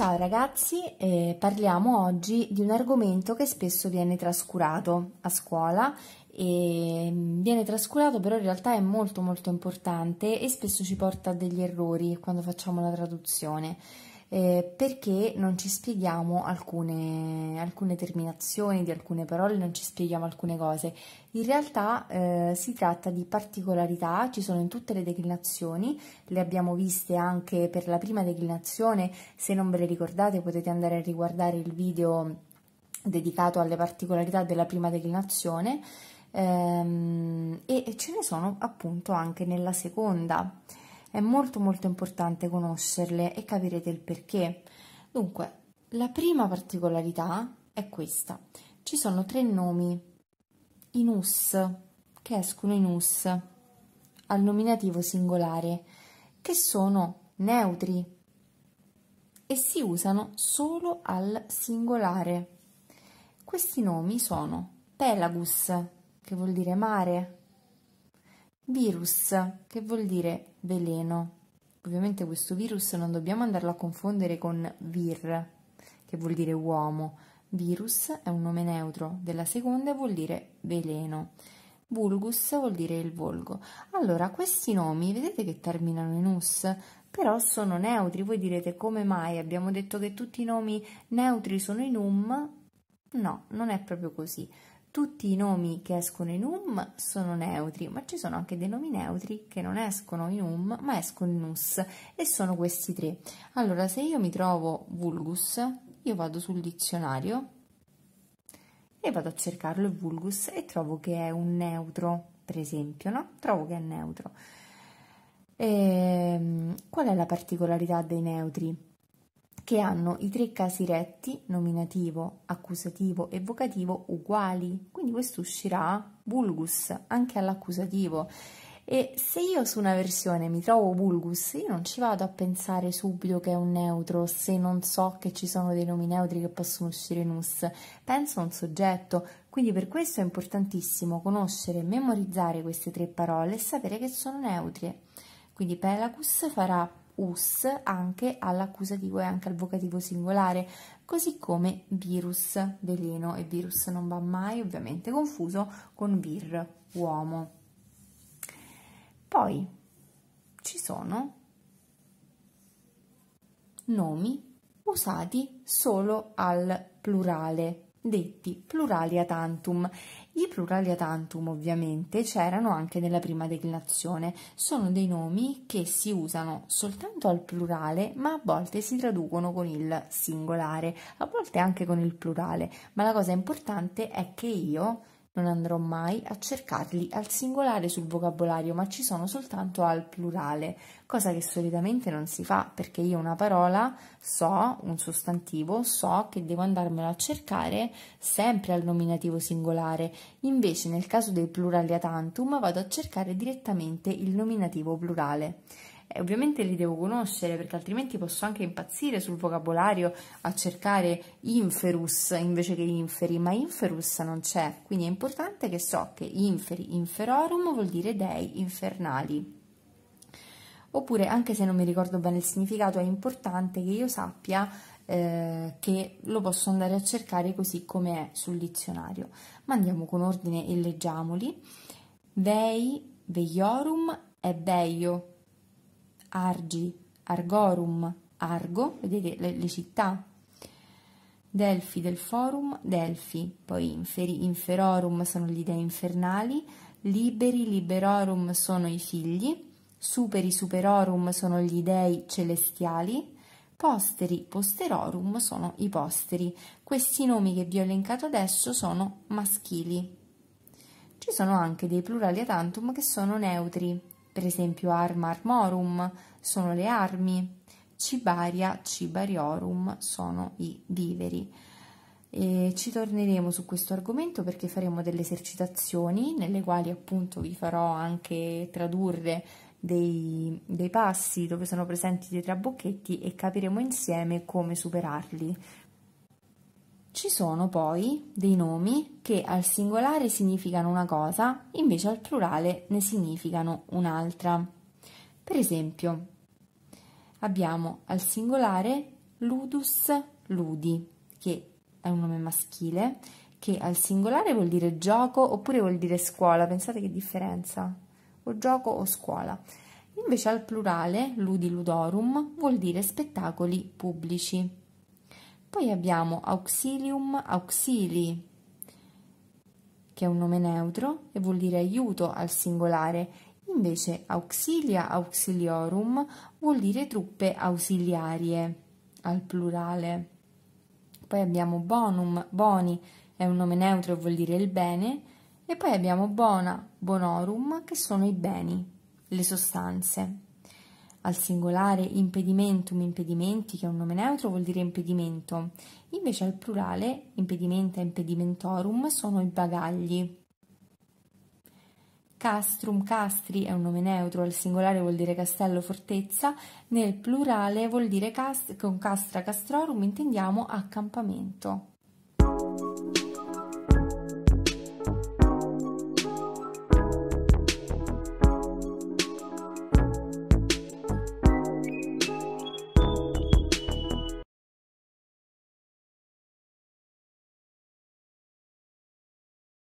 Ciao ragazzi, eh, parliamo oggi di un argomento che spesso viene trascurato a scuola e mm, viene trascurato però in realtà è molto molto importante e spesso ci porta a degli errori quando facciamo la traduzione eh, perché non ci spieghiamo alcune, alcune, terminazioni di alcune parole, non ci spieghiamo alcune cose. In realtà eh, si tratta di particolarità, ci sono in tutte le declinazioni, le abbiamo viste anche per la prima declinazione, se non ve le ricordate potete andare a riguardare il video dedicato alle particolarità della prima declinazione ehm, e ce ne sono appunto anche nella seconda. È molto molto importante conoscerle e capirete il perché. Dunque, la prima particolarità è questa. Ci sono tre nomi in us che escono in us al nominativo singolare che sono neutri e si usano solo al singolare. Questi nomi sono pelagus, che vuol dire mare, virus, che vuol dire veleno. Ovviamente questo virus non dobbiamo andarlo a confondere con vir, che vuol dire uomo. Virus è un nome neutro della seconda e vuol dire veleno. Vulgus vuol dire il volgo. Allora, questi nomi, vedete che terminano in us? Però sono neutri. Voi direte come mai abbiamo detto che tutti i nomi neutri sono in um? No, non è proprio così tutti i nomi che escono in um sono neutri, ma ci sono anche dei nomi neutri che non escono in um, ma escono in us, e sono questi tre. Allora, se io mi trovo vulgus, io vado sul dizionario e vado a cercarlo il vulgus e trovo che è un neutro, per esempio, no? Trovo che è neutro. E, ehm, qual è la particolarità dei neutri? che hanno i tre casi retti, nominativo, accusativo e vocativo, uguali. Quindi questo uscirà vulgus anche all'accusativo. E se io su una versione mi trovo vulgus, io non ci vado a pensare subito che è un neutro se non so che ci sono dei nomi neutri che possono uscire in us, penso a un soggetto. Quindi per questo è importantissimo conoscere e memorizzare queste tre parole e sapere che sono neutre. Quindi Pelacus farà us anche all'accusativo e anche al vocativo singolare, così come virus, veleno e virus non va mai ovviamente confuso con vir, uomo. Poi ci sono nomi usati solo al plurale detti pluralia tantum. I pluralia tantum ovviamente c'erano anche nella prima declinazione, sono dei nomi che si usano soltanto al plurale ma a volte si traducono con il singolare, a volte anche con il plurale, ma la cosa importante è che io non andrò mai a cercarli al singolare sul vocabolario, ma ci sono soltanto al plurale, cosa che solitamente non si fa perché io una parola so, un sostantivo, so che devo andarmelo a cercare sempre al nominativo singolare. Invece nel caso del plurale a tantum vado a cercare direttamente il nominativo plurale eh, ovviamente li devo conoscere perché altrimenti posso anche impazzire sul vocabolario a cercare inferus invece che inferi, ma inferus non c'è, quindi è importante che so che inferi, inferorum vuol dire dei infernali. Oppure anche se non mi ricordo bene il significato è importante che io sappia eh, che lo posso andare a cercare così come è sul dizionario. Ma andiamo con ordine e leggiamoli. Vei, veiorum è veio Argi, Argorum, Argo, vedete le, le città, Delfi del Forum, Delfi, poi Inferi, Inferorum sono gli dei infernali, Liberi, Liberorum sono i figli, Superi, Superorum sono gli dei celestiali, Posteri, Posterorum sono i posteri. Questi nomi che vi ho elencato adesso sono maschili. Ci sono anche dei plurali a tantum che sono neutri, per esempio arma armorum sono le armi, cibaria cibariorum sono i viveri. E ci torneremo su questo argomento perché faremo delle esercitazioni nelle quali appunto vi farò anche tradurre dei, dei passi dove sono presenti dei trabocchetti e capiremo insieme come superarli. Ci sono poi dei nomi che al singolare significano una cosa, invece al plurale ne significano un'altra. Per esempio, abbiamo al singolare ludus ludi, che è un nome maschile, che al singolare vuol dire gioco oppure vuol dire scuola. Pensate che differenza? O gioco o scuola. Invece al plurale, ludi ludorum, vuol dire spettacoli pubblici. Poi abbiamo auxilium auxili, che è un nome neutro e vuol dire aiuto al singolare. Invece auxilia auxiliorum vuol dire truppe ausiliarie al plurale. Poi abbiamo bonum, boni, è un nome neutro e vuol dire il bene. E poi abbiamo bona, bonorum, che sono i beni, le sostanze al singolare impedimentum impedimenti, che è un nome neutro, vuol dire impedimento. Invece al plurale impedimenta impedimentorum sono i bagagli. Castrum castri è un nome neutro, al singolare vuol dire castello fortezza, nel plurale vuol dire cast, con castra castrorum intendiamo accampamento.